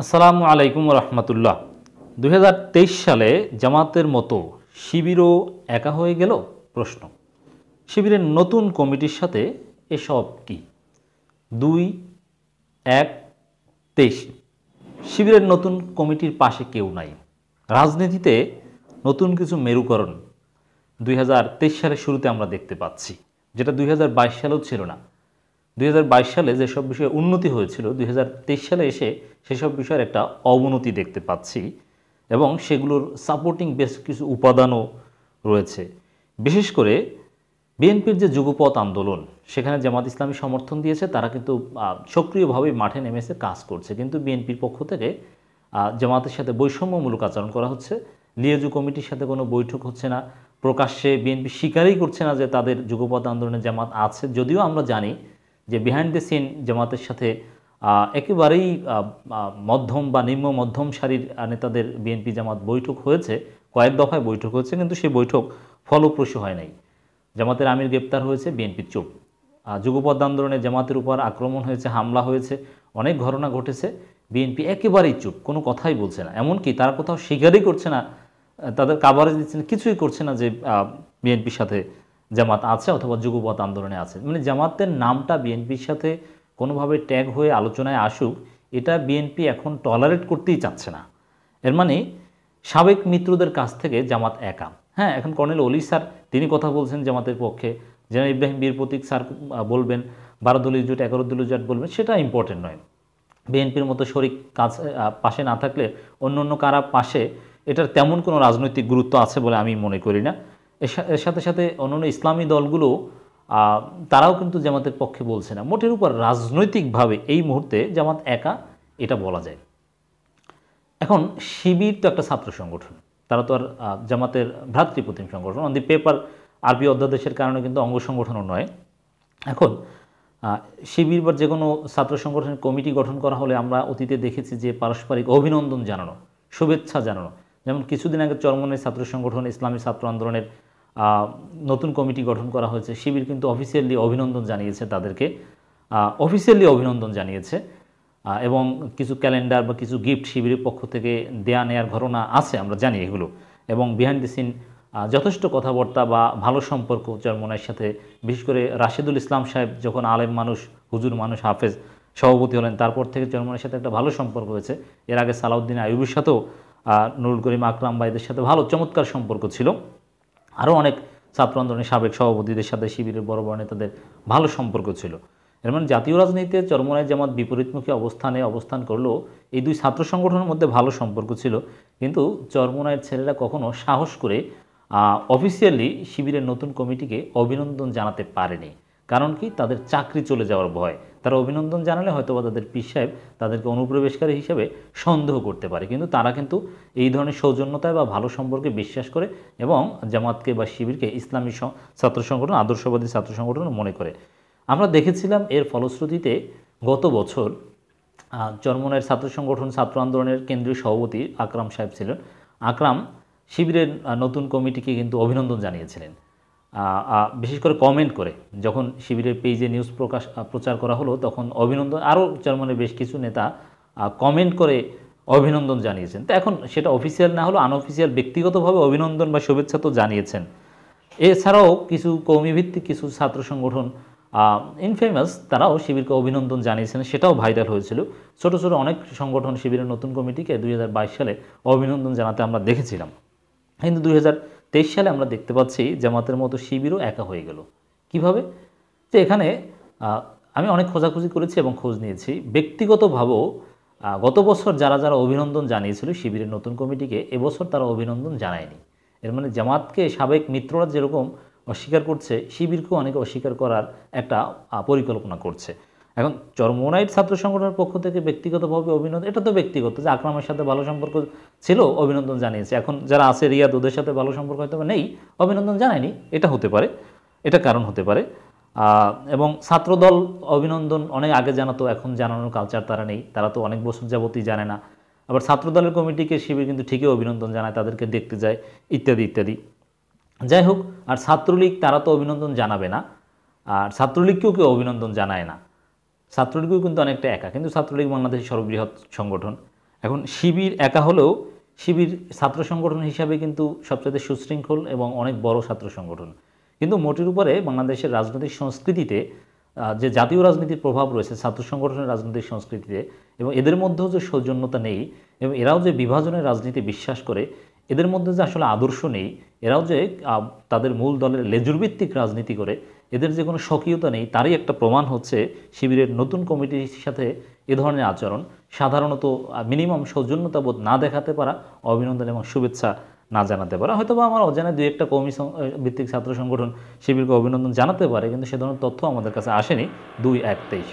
আসসালামু আলাইকুম রহমতুল্লাহ দু সালে জামাতের মতো শিবিরও একা হয়ে গেল প্রশ্ন শিবিরের নতুন কমিটির সাথে এসব কি দুই এক তেইশ শিবিরের নতুন কমিটির পাশে কেউ নাই রাজনীতিতে নতুন কিছু মেরুকরণ দুই সালের শুরুতে আমরা দেখতে পাচ্ছি যেটা দুই সালেও ছিল না দুই সালে যেসব বিষয়ে উন্নতি হয়েছিল দুই সালে এসে সেসব বিষয়ের একটা অবনতি দেখতে পাচ্ছি এবং সেগুলোর সাপোর্টিং বেশ কিছু উপাদানও রয়েছে বিশেষ করে বিএনপির যে যুগপথ আন্দোলন সেখানে জামাত ইসলামী সমর্থন দিয়েছে তারা কিন্তু সক্রিয়ভাবে মাঠে নেমেছে কাজ করছে কিন্তু বিএনপির পক্ষ থেকে জামাতের সাথে বৈষম্যমূলক আচরণ করা হচ্ছে লিয়াজু কমিটির সাথে কোনো বৈঠক হচ্ছে না প্রকাশ্যে বিএনপি স্বীকারই করছে না যে তাদের যুগপথ আন্দোলনে জামাত আছে যদিও আমরা জানি যে বিহাইন্ড দ্য সিন জামাতের সাথে একেবারেই মধ্যম বা নিম্ন মধ্যম সারির নেতাদের বিএনপি জামাত বৈঠক হয়েছে কয়েক দফায় বৈঠক হয়েছে কিন্তু সেই বৈঠক ফলপ্রসূ হয় নাই জামাতের আমির গ্রেপ্তার হয়েছে বিএনপির চোখ যুগপদ আন্দোলনে জামাতের উপর আক্রমণ হয়েছে হামলা হয়েছে অনেক ঘটনা ঘটেছে বিএনপি একেবারেই চুপ কোনো কথাই বলছে না এমনকি তারা কোথাও স্বীকারই করছে না তাদের কাভারেজ দিচ্ছে না কিছুই করছে না যে বিএনপির সাথে জামাত আছে অথবা যুগপথ আন্দোলনে আছে মানে জামাতের নামটা বিএনপির সাথে কোনোভাবে ট্যাগ হয়ে আলোচনায় আসুক এটা বিএনপি এখন টলারেট করতেই চাচ্ছে না এর মানে সাবেক মিত্রদের কাছ থেকে জামাত একা হ্যাঁ এখন কর্নেল অলি স্যার তিনি কথা বলছেন জামাতের পক্ষে যেন ইব্রাহিম বীর প্রতীক স্যার বলবেন বারো দলীয় জোট এগারো জোট বলবেন সেটা ইম্পর্টেন্ট নয় বিএনপির মতো শরিক কাজ পাশে না থাকলে অন্য অন্য কারা পাশে এটার তেমন কোনো রাজনৈতিক গুরুত্ব আছে বলে আমি মনে করি না এর সাথে সাথে অন্যান্য ইসলামী দলগুলো তারাও কিন্তু জামাতের পক্ষে বলছে না মোটের উপর রাজনৈতিকভাবে এই মুহূর্তে জামাত একা এটা বলা যায় এখন শিবির তো একটা ছাত্র সংগঠন তারা তো আর জামাতের ভ্রাতৃপ্রতিম সংগঠন অন দি পেপার আরবি অধ্যাদেশের কারণে কিন্তু অঙ্গ সংগঠনও নয় এখন শিবির বা যে কোনো ছাত্র সংগঠনের কমিটি গঠন করা হলে আমরা অতীতে দেখেছি যে পারস্পরিক অভিনন্দন জানানো শুভেচ্ছা জানানো যেমন কিছুদিন আগে চরমনের ছাত্র সংগঠন ইসলামী ছাত্র আন্দোলনের নতুন কমিটি গঠন করা হয়েছে শিবির কিন্তু অফিসিয়ালি অভিনন্দন জানিয়েছে তাদেরকে অফিসিয়ালি অভিনন্দন জানিয়েছে এবং কিছু ক্যালেন্ডার বা কিছু গিফট শিবিরের পক্ষ থেকে দেয়া নেয়ার ঘটনা আছে আমরা জানি এগুলো এবং বিহাইন্ড দি সিন যথেষ্ট কথাবার্তা বা ভালো সম্পর্ক চরমনার সাথে বিশেষ করে রাশিদুল ইসলাম সাহেব যখন আলেম মানুষ হুজুর মানুষ হাফেজ সভাপতি হলেন তারপর থেকে চরমনের সাথে একটা ভালো সম্পর্ক হয়েছে এর আগে সালাউদ্দিন আইবির সাথেও নুরুল করিম আকরাম বা এদের সাথে ভালো চমৎকার সম্পর্ক ছিল আরও অনেক ছাত্র আন্দোলনের সাবেক সভাপতিদের সাথে শিবিরের বড় বড় নেতাদের ভালো সম্পর্ক ছিল এর মানে জাতীয় রাজনীতিতে চরমনায় জামাত বিপরীতমুখী অবস্থানে অবস্থান করলেও এই দুই ছাত্র সংগঠনের মধ্যে ভালো সম্পর্ক ছিল কিন্তু চরমনায়ের ছেলেরা কখনো সাহস করে অফিসিয়ালি শিবিরের নতুন কমিটিকে অভিনন্দন জানাতে পারেনি কারণ কি তাদের চাকরি চলে যাওয়ার ভয় তারা অভিনন্দন জানালে হয়তো বা তাদের পীর সাহেব তাদেরকে অনুপ্রবেশকারী হিসেবে সন্দেহ করতে পারে কিন্তু তারা কিন্তু এই ধরনের সৌজন্যতায় বা ভালো সম্পর্কে বিশ্বাস করে এবং জামাতকে বা শিবিরকে ইসলামী ছাত্র সংগঠন আদর্শবাদী ছাত্র সংগঠন মনে করে আমরা দেখেছিলাম এর ফলশ্রুতিতে গত বছর চরমনের ছাত্র সংগঠন ছাত্র আন্দোলনের কেন্দ্রীয় সভাপতি আকরাম সাহেব ছিলেন আকরাম শিবিরের নতুন কমিটিকে কিন্তু অভিনন্দন জানিয়েছিলেন বিশেষ করে কমেন্ট করে যখন শিবিরের পেজে নিউজ প্রকাশ প্রচার করা হলো তখন অভিনন্দন আরও চেয়ারম্যানের বেশ কিছু নেতা কমেন্ট করে অভিনন্দন জানিয়েছেন তো এখন সেটা অফিসিয়াল না হলো আনঅফিসিয়াল ব্যক্তিগতভাবে অভিনন্দন বা শুভেচ্ছা তো জানিয়েছেন এছাড়াও কিছু কৌমিভিত্তিক কিছু ছাত্র সংগঠন ইনফেমাস তারাও শিবিরকে অভিনন্দন জানিয়েছেন সেটাও ভাইরাল হয়েছিল ছোট ছোট অনেক সংগঠন শিবিরের নতুন কমিটিকে দুই সালে অভিনন্দন জানাতে আমরা দেখেছিলাম কিন্তু দুই তেইশ সালে আমরা দেখতে পাচ্ছি জামাতের মতো শিবিরও একা হয়ে গেল কিভাবে যে এখানে আমি অনেক খোঁজাখুঁজি করেছি এবং খোঁজ নিয়েছি ব্যক্তিগতভাবেও গত বছর যারা যারা অভিনন্দন জানিয়েছিল শিবিরের নতুন কমিটিকে এবছর তারা অভিনন্দন জানায়নি এর মানে জামাতকে সাবেক মিত্ররা যেরকম অস্বীকার করছে শিবিরকেও অনেকে অস্বীকার করার একটা পরিকল্পনা করছে এখন চরমোনাইট ছাত্র সংগঠনের পক্ষ থেকে ব্যক্তিগতভাবে অভিনন্দন এটা তো ব্যক্তিগত যে আকরামের সাথে ভালো সম্পর্ক ছিল অভিনন্দন জানিয়েছে এখন যারা আছে রিয়াদ ওদের সাথে ভালো সম্পর্ক হয়তো নেই অভিনন্দন জানায়নি এটা হতে পারে এটা কারণ হতে পারে এবং ছাত্রদল অভিনন্দন অনেক আগে জানাতো এখন জানানোর কালচার তারা নেই তারা তো অনেক বছর যাবতই জানে না আবার ছাত্রদলের কমিটিকে শিবির কিন্তু ঠিকই অভিনন্দন জানায় তাদেরকে দেখতে যায় ইত্যাদি ইত্যাদি যাই হোক আর ছাত্রলীগ তারা তো অভিনন্দন জানাবে না আর ছাত্রলীগকেও কেউ অভিনন্দন জানায় না ছাত্রলীগও কিন্তু অনেকটা একা কিন্তু ছাত্রলীগ বাংলাদেশের সর্ববৃহৎ সংগঠন এখন শিবির একা হলেও শিবির ছাত্র সংগঠন হিসাবে কিন্তু সবচেয়ে সুশৃঙ্খল এবং অনেক বড় ছাত্র সংগঠন কিন্তু মোটির উপরে বাংলাদেশের রাজনৈতিক সংস্কৃতিতে যে জাতীয় রাজনীতির প্রভাব রয়েছে ছাত্র সংগঠনের রাজনৈতিক সংস্কৃতিতে এবং এদের মধ্যেও যে সৌজন্যতা নেই এবং এরাও যে বিভাজনের রাজনীতি বিশ্বাস করে এদের মধ্যে যে আসলে আদর্শ নেই এরাও যে তাদের মূল দলের লেজুরভিত্তিক রাজনীতি করে এদের যে কোনো স্বকীয়তা নেই তারই একটা প্রমাণ হচ্ছে শিবিরের নতুন কমিটির সাথে এ ধরনের আচরণ সাধারণত মিনিমাম সৌজন্যতাবোধ না দেখাতে পারা অভিনন্দন এবং শুভেচ্ছা না জানাতে পারা হয়তো বা আমার অজানায় দুই একটা কমি ভিত্তিক ছাত্র সংগঠন শিবিরকে অভিনন্দন জানাতে পারে কিন্তু সে ধরনের তথ্য আমাদের কাছে আসেনি দুই এক তেইশ